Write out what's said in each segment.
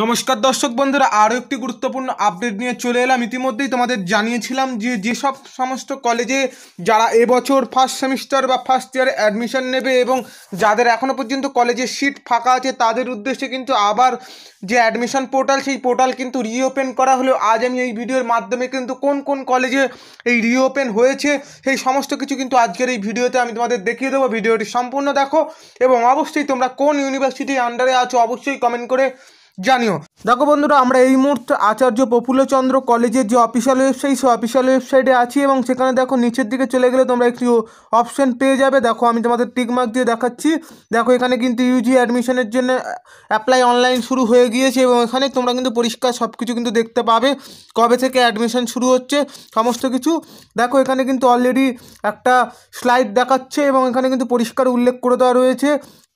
নমস্কার দর্শক বন্ধুরা আরও একটি গুরুত্বপূর্ণ আপডেট নিয়ে চলে এলাম ইতিমধ্যেই তোমাদের জানিয়েছিলাম যে যেসব সমস্ত কলেজে যারা এবছর ফার্স্ট সেমিস্টার বা ফার্স্ট ইয়ারে অ্যাডমিশন নেবে এবং যাদের এখনও পর্যন্ত কলেজে সিট ফাঁকা আছে তাদের উদ্দেশ্যে কিন্তু আবার যে অ্যাডমিশন পোর্টাল সেই পোর্টাল কিন্তু রিওপেন করা হলেও আজ আমি এই ভিডিওর মাধ্যমে কিন্তু কোন কোন কলেজে এই রিওপেন হয়েছে সেই সমস্ত কিছু কিন্তু আজকের এই ভিডিওতে আমি তোমাদের দেখিয়ে দেবো ভিডিওটি সম্পূর্ণ দেখো এবং অবশ্যই তোমরা কোন ইউনিভার্সিটির আন্ডারে আছো অবশ্যই কমেন্ট করে জানিও দেখো বন্ধুরা আমরা এই মুহূর্তে আচার্য প্রফুল্লচন্দ্র কলেজের যে অফিসিয়াল ওয়েবসাইট সেই অফিসিয়াল ওয়েবসাইটে আছি এবং সেখানে দেখো নিচের দিকে চলে গেলে তোমরা একটি অপশন পেয়ে যাবে দেখো আমি তোমাদের টিকমার্ক দিয়ে দেখাচ্ছি দেখো এখানে কিন্তু ইউজি অ্যাডমিশনের জন্য অ্যাপ্লাই অনলাইন শুরু হয়ে গিয়েছে এবং এখানে তোমরা কিন্তু পরিষ্কার সব কিছু কিন্তু দেখতে পাবে কবে থেকে অ্যাডমিশন শুরু হচ্ছে সমস্ত কিছু দেখো এখানে কিন্তু অলরেডি একটা স্লাইড দেখাচ্ছে এবং এখানে কিন্তু পরিষ্কার উল্লেখ করে দেওয়া রয়েছে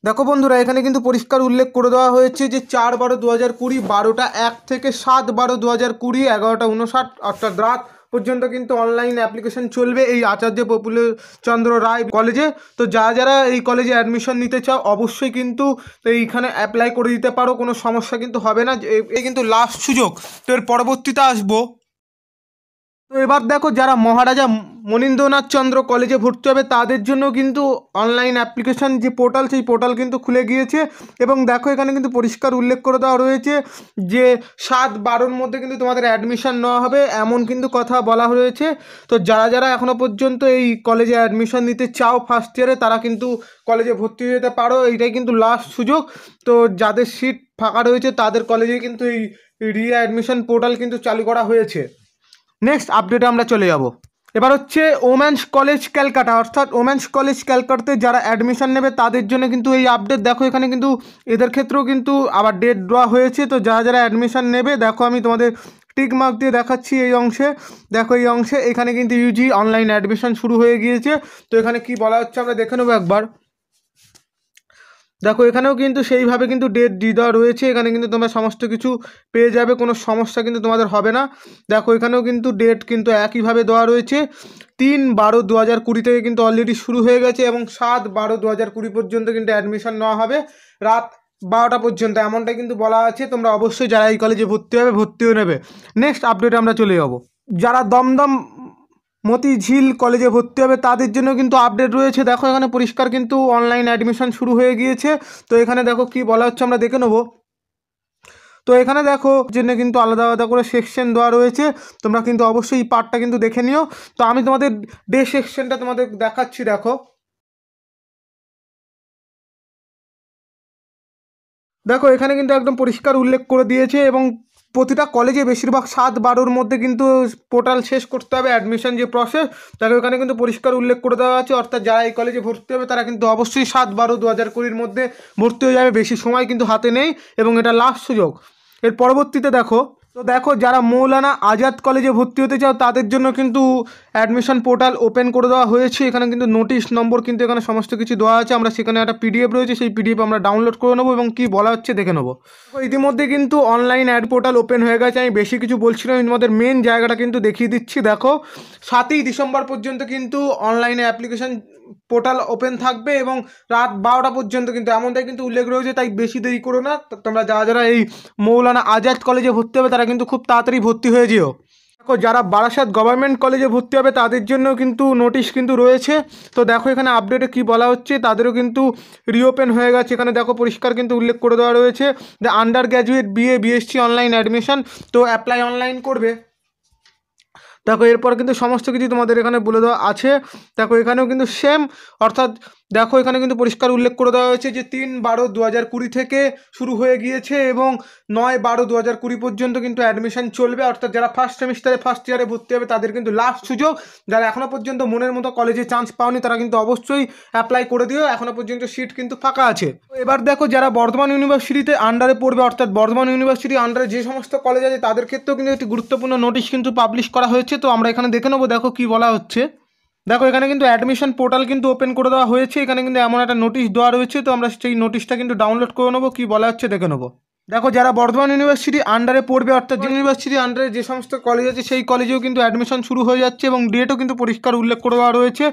দেখো বন্ধুরা এখানে কিন্তু পরিষ্কার উল্লেখ করে দেওয়া হয়েছে যে চার বারো দু হাজার কুড়ি বারোটা এক থেকে সাত বারো দু হাজার কুড়ি এগারোটা উনষাট অর্থাৎ রাত পর্যন্ত কিন্তু অনলাইন অ্যাপ্লিকেশন চলবে এই আচার্য পপুল চন্দ্র রায় কলেজে তো যারা যারা এই কলেজে অ্যাডমিশন নিতে চাও অবশ্যই কিন্তু এইখানে অ্যাপ্লাই করে দিতে পারো কোনো সমস্যা কিন্তু হবে না এই কিন্তু লাস্ট সুযোগ তো এর পরবর্তীতে আসবো তো এবার দেখো যারা মহারাজা মনীন্দ্রনাথ চন্দ্র কলেজে ভর্তি হবে তাদের জন্য কিন্তু অনলাইন অ্যাপ্লিকেশান যে পোর্টাল সেই পোর্টাল কিন্তু খুলে গিয়েছে এবং দেখো এখানে কিন্তু পরিষ্কার উল্লেখ করে দেওয়া রয়েছে যে সাত বারোর মধ্যে কিন্তু তোমাদের অ্যাডমিশান নেওয়া হবে এমন কিন্তু কথা বলা রয়েছে তো যারা যারা এখনও পর্যন্ত এই কলেজে অ্যাডমিশান নিতে চাও ফার্স্ট ইয়ারে তারা কিন্তু কলেজে ভর্তি হয়ে যেতে পারো এটাই কিন্তু লাস্ট সুযোগ তো যাদের সিট ফাঁকা রয়েছে তাদের কলেজে কিন্তু এই রি অ্যাডমিশন পোর্টাল কিন্তু চালু করা হয়েছে নেক্সট আপডেটে আমরা চলে যাব এবার হচ্ছে ওম্যান্স কলেজ ক্যালকাটা অর্থাৎ ওম্যান্স কলেজ ক্যালকাটাতে যারা অ্যাডমিশন নেবে তাদের জন্য কিন্তু এই আপডেট দেখো এখানে কিন্তু এদের ক্ষেত্রেও কিন্তু আবার ডেট দেওয়া হয়েছে তো যারা যারা অ্যাডমিশন নেবে দেখো আমি তোমাদের টিক মার্ক দিয়ে দেখাচ্ছি এই অংশে দেখো এই অংশে এখানে কিন্তু ইউজি অনলাইন অ্যাডমিশন শুরু হয়ে গিয়েছে তো এখানে কি বলা হচ্ছে আমরা দেখে নেবো একবার দেখো এখানেও কিন্তু সেইভাবে কিন্তু ডেট দিয়ে দেওয়া রয়েছে এখানে কিন্তু তোমরা সমস্ত কিছু পেয়ে যাবে কোনো সমস্যা কিন্তু তোমাদের হবে না দেখো এখানেও কিন্তু ডেট কিন্তু একইভাবে দেওয়া রয়েছে তিন বারো দু হাজার কুড়ি থেকে কিন্তু অলরেডি শুরু হয়ে গেছে এবং সাত বারো দু হাজার কুড়ি পর্যন্ত কিন্তু অ্যাডমিশান নেওয়া হবে রাত বারোটা পর্যন্ত এমনটা কিন্তু বলা আছে তোমরা অবশ্যই যারা এই কলেজে ভর্তি হবে ভর্তিও নেবে নেক্সট আপডেটে আমরা চলে যাব যারা দমদম মতিঝিল কলেজে ভর্তি হবে তাদের জন্য কিন্তু আপডেট রয়েছে দেখো এখানে পরিষ্কার কিন্তু অনলাইন অ্যাডমিশন শুরু হয়ে গিয়েছে তো এখানে দেখো কি বলা হচ্ছে আমরা দেখে নেবো তো এখানে দেখো জন্য কিন্তু আলাদা আলাদা করে সেকশন দেওয়া রয়েছে তোমরা কিন্তু অবশ্যই এই পার্টটা কিন্তু দেখে নিও তো আমি তোমাদের ডে সেকশনটা তোমাদের দেখাচ্ছি দেখো দেখো এখানে কিন্তু একদম পরিষ্কার উল্লেখ করে দিয়েছে এবং প্রতিটা কলেজে বেশিরভাগ সাত বারোর মধ্যে কিন্তু পোর্টাল শেষ করতে হবে অ্যাডমিশন যে প্রসেস তাকে ওখানে কিন্তু পরিষ্কার উল্লেখ করে দেওয়া আছে অর্থাৎ যারা এই কলেজে ভর্তি হবে তারা কিন্তু অবশ্যই সাত বারো দু হাজার কুড়ির মধ্যে ভর্তি হয়ে যাবে বেশি সময় কিন্তু হাতে নেই এবং এটা লাস্ট সুযোগ এর পরবর্তীতে দেখো তো দেখো যারা মৌলানা আজাদ কলেজে ভর্তি হতে চাও তাদের জন্য কিন্তু অ্যাডমিশন পোর্টাল ওপেন করে দেওয়া হয়েছে এখানে কিন্তু নোটিশ নম্বর কিন্তু এখানে সমস্ত কিছু দেওয়া আছে আমরা সেখানে একটা পিডিএফ রয়েছে সেই পিডিএফ আমরা ডাউনলোড করে নেবো এবং কী বলা হচ্ছে দেখে নেবো ইতিমধ্যে কিন্তু অনলাইন অ্যাড পোর্টাল ওপেন হয়ে গেছে আমি বেশি কিছু বলছি না মেন জায়গাটা কিন্তু দেখিয়ে দিচ্ছি দেখো সাতই ডিসেম্বর পর্যন্ত কিন্তু অনলাইনে অ্যাপ্লিকেশন পোর্টাল ওপেন থাকবে এবং রাত বারোটা পর্যন্ত কিন্তু এমনটাই কিন্তু উল্লেখ রয়েছে তাই বেশি দেরি করো না তোমরা যারা যারা এই মৌলানা আজাদ কলেজে ভর্তি হবে তারা কিন্তু খুব তাড়াতাড়ি ভর্তি হয়ে যেও দেখো যারা বারাসাত গভর্নমেন্ট কলেজে ভর্তি হবে তাদের জন্য কিন্তু নোটিশ কিন্তু রয়েছে তো দেখো এখানে আপডেটে কি বলা হচ্ছে তাদেরও কিন্তু রিওপেন হয়ে গেছে এখানে দেখো পরিষ্কার কিন্তু উল্লেখ করে দেওয়া রয়েছে the undergraduate BA BSc online admission to apply online করবে দেখো এরপর কিন্তু সমস্ত কিছু তোমাদের এখানে বলে দেওয়া আছে দেখো এখানেও কিন্তু সেম অর্থাৎ দেখো এখানে কিন্তু পরিষ্কার উল্লেখ করে দেওয়া হয়েছে যে তিন বারো দু হাজার কুড়ি থেকে শুরু হয়ে গিয়েছে এবং নয় বারো দু হাজার কুড়ি পর্যন্ত কিন্তু অ্যাডমিশন চলবে অর্থাৎ যারা ফার্স্ট সেমিস্টারে ফার্স্ট ইয়ারে ভর্তি হবে তাদের কিন্তু লাস্ট সুযোগ যারা এখনও পর্যন্ত মনের মতো কলেজে চান্স পাওনি তারা কিন্তু অবশ্যই অ্যাপ্লাই করে দিও এখনও পর্যন্ত সিট কিন্তু ফাঁকা আছে এবার দেখো যারা বর্ধমান ইউনিভার্সিটিতে আন্ডারে পড়বে অর্থাৎ বর্ধমান ইউনিভার্সিটি আন্ডারে যে সমস্ত কলেজ আছে তাদের ক্ষেত্রেও কিন্তু একটি গুরুত্বপূর্ণ নোটিশ কিন্তু পাবলিশ করা হয়েছে তো আমরা এখানে দেখে নেবো দেখো কি বলা হচ্ছে দেখো এখানে কিন্তু অ্যাডমিশন পোর্টাল কিন্তু ওপেন করে দেওয়া হয়েছে এখানে কিন্তু এমন একটা নোটিশ দেওয়া রয়েছে তো আমরা সেই নোটিশটা কিন্তু ডাউনলোড করে নেবো কী বলা হচ্ছে দেখে নেবো দেখো যারা বর্ধমান ইউনিভার্সিটি আন্ডারে পড়বে অর্থাৎ ইউনিভার্সিটি আন্ডারে যে সমস্ত কলেজ আছে সেই কলেজেও কিন্তু অ্যাডমিশন শুরু হয়ে যাচ্ছে এবং ডেটও কিন্তু পরিষ্কার উল্লেখ করে দেওয়া রয়েছে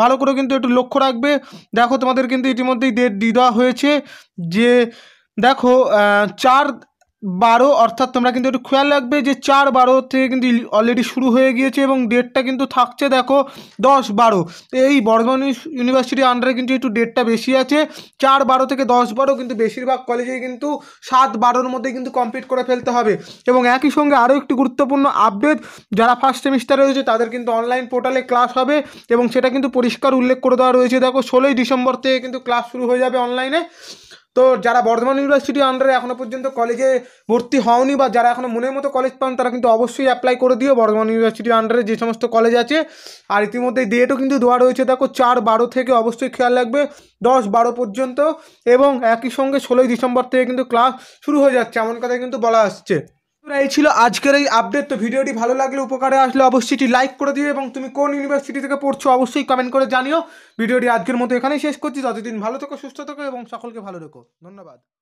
ভালো করে কিন্তু একটু লক্ষ্য রাখবে দেখো তোমাদের কিন্তু ইতিমধ্যেই ডেট দিয়ে দেওয়া হয়েছে যে দেখো চার বারো অর্থাৎ তোমরা কিন্তু একটু খেয়াল রাখবে যে চার বারো থেকে কিন্তু অলরেডি শুরু হয়ে গিয়েছে এবং ডেটটা কিন্তু থাকছে দেখো দশ বারো এই বর্ধমান ইউনিভার্সিটির আন্ডারে কিন্তু একটু ডেটটা বেশি আছে চার বারো থেকে দশ বারো কিন্তু বেশিরভাগ কলেজে কিন্তু সাত বারোর মধ্যে কিন্তু কমপ্লিট করে ফেলতে হবে এবং একই সঙ্গে আরও একটি গুরুত্বপূর্ণ আপডেট যারা ফার্স্ট সেমিস্টারে রয়েছে তাদের কিন্তু অনলাইন পোর্টালে ক্লাস হবে এবং সেটা কিন্তু পরিষ্কার উল্লেখ করে দেওয়া রয়েছে দেখো ষোলোই ডিসেম্বর থেকে কিন্তু ক্লাস শুরু হয়ে যাবে অনলাইনে তো যারা বর্ধমান ইউনিভার্সিটি আন্ডারে এখনো পর্যন্ত কলেজে ভর্তি হওনি বা যারা এখনো মনের মতো কলেজ পান তারা কিন্তু অবশ্যই অ্যাপ্লাই করে দিও বর্ধমান ইউনিভার্সিটি আন্ডারে যে সমস্ত কলেজ আছে আর ইতিমধ্যে ডেটও কিন্তু দেওয়া রয়েছে দেখো চার বারো থেকে অবশ্যই খেয়াল রাখবে দশ বারো পর্যন্ত এবং একই সঙ্গে ষোলোই ডিসেম্বর থেকে কিন্তু ক্লাস শুরু হয়ে যাচ্ছে এমন কথা কিন্তু বলা আসছে এই ছিল আজকের এই আপডেট তো ভিডিওটি ভালো লাগলে উপকারে আসলে অবশ্যই এটি লাইক করে দিও এবং তুমি কোন ইউনিভার্সিটি থেকে পড়ছো অবশ্যই কমেন্ট করে জানিও ভিডিওটি আজকের মতো এখানেই শেষ করছি ততদিন ভালো থেকো সুস্থ থেকো এবং সকলকে ভালো রেখো ধন্যবাদ